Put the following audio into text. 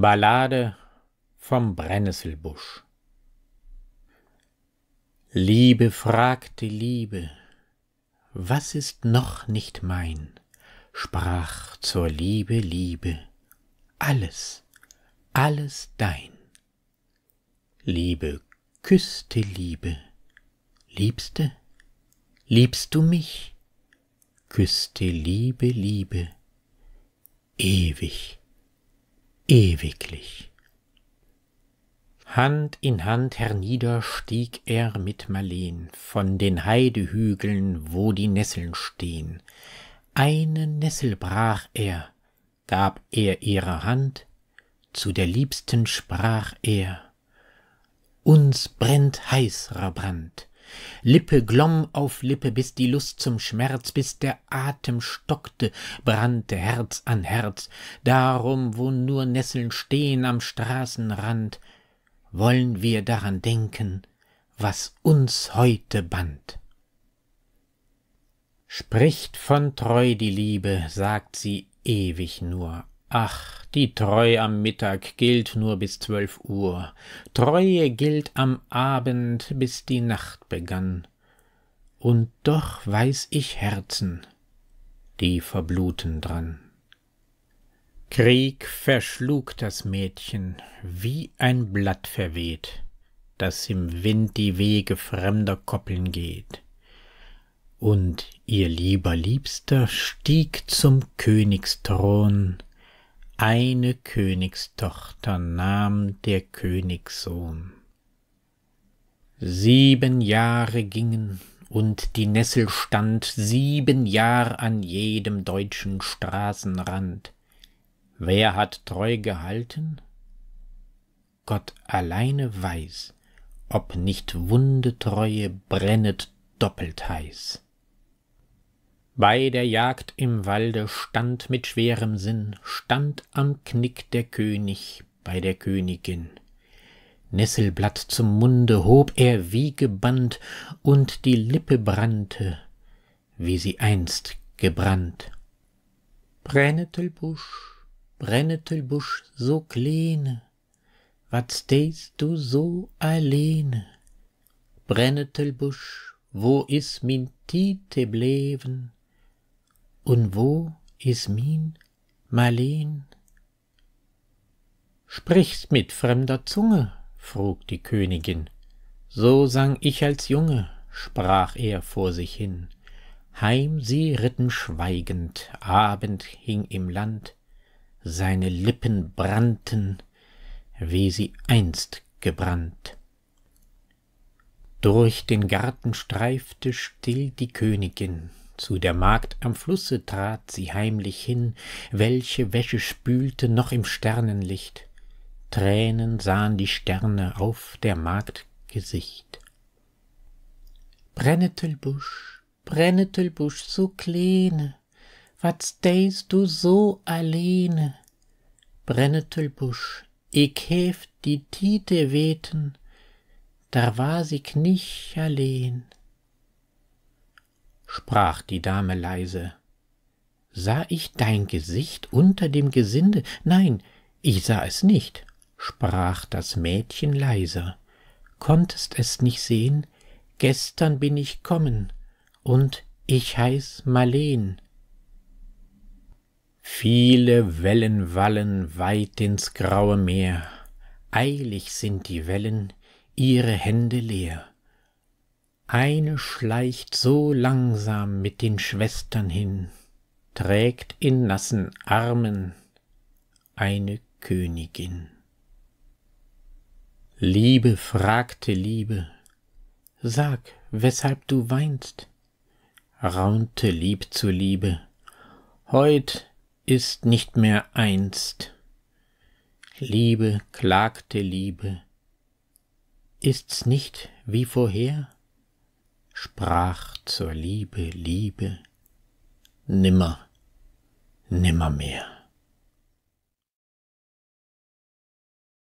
Ballade vom Brennnesselbusch Liebe fragte Liebe, was ist noch nicht mein? Sprach zur Liebe Liebe, alles, alles dein. Liebe küsste Liebe, Liebste, liebst du mich? Küsste Liebe Liebe, ewig ewiglich. Hand in Hand hernieder stieg er mit Marleen von den Heidehügeln, wo die Nesseln stehen. Eine Nessel brach er, gab er ihrer Hand, zu der Liebsten sprach er, uns brennt heißrer Brand, Lippe glomm auf Lippe, bis die Lust zum Schmerz, bis der Atem stockte, brannte Herz an Herz, darum, wo nur Nesseln stehen am Straßenrand, wollen wir daran denken, was uns heute band. Spricht von treu die Liebe, sagt sie ewig nur, ach, die Treu am Mittag gilt nur bis zwölf Uhr, Treue gilt am Abend, bis die Nacht begann. Und doch weiß ich Herzen, die verbluten dran. Krieg verschlug das Mädchen wie ein Blatt verweht, das im Wind die Wege fremder Koppeln geht. Und ihr lieber Liebster stieg zum Königsthron, eine Königstochter nahm der Königssohn. Sieben Jahre gingen, und die Nessel stand sieben Jahr an jedem deutschen Straßenrand. Wer hat treu gehalten? Gott alleine weiß, ob nicht Wundetreue brennet doppelt heiß. Bei der Jagd im Walde stand mit schwerem Sinn, stand am Knick der König bei der Königin. Nesselblatt zum Munde hob er wie gebannt, und die Lippe brannte, wie sie einst gebrannt. Brennetelbusch, Brennetelbusch, so kleine, wat stehst du so alleine? Brennetelbusch, wo is min Tite bleven? Und wo, mein Marleen? Sprichst mit fremder Zunge? frug die Königin. So sang ich als Junge, sprach er vor sich hin. Heim sie ritten schweigend, Abend hing im Land, seine Lippen brannten, wie sie einst gebrannt. Durch den Garten streifte still die Königin, zu der Magd am Flusse trat sie heimlich hin, welche Wäsche spülte noch im Sternenlicht. Tränen sahen die Sterne auf der Magd Gesicht. Brennetelbusch, Brennetelbusch, so kleine, wat stehst du so alleine? Brennetelbusch, ich heft die Tite weten, da war sie nicht allein sprach die Dame leise. Sah ich dein Gesicht unter dem Gesinde? Nein, ich sah es nicht, sprach das Mädchen leiser. Konntest es nicht sehen? Gestern bin ich kommen, und ich heiß Marleen. Viele Wellen wallen weit ins graue Meer, eilig sind die Wellen, ihre Hände leer. Eine schleicht so langsam mit den Schwestern hin, trägt in nassen Armen eine Königin. Liebe fragte Liebe, sag, weshalb du weinst, raunte Lieb zu Liebe, heut ist nicht mehr einst. Liebe klagte Liebe, ist's nicht wie vorher? sprach zur Liebe, Liebe, nimmer, nimmermehr.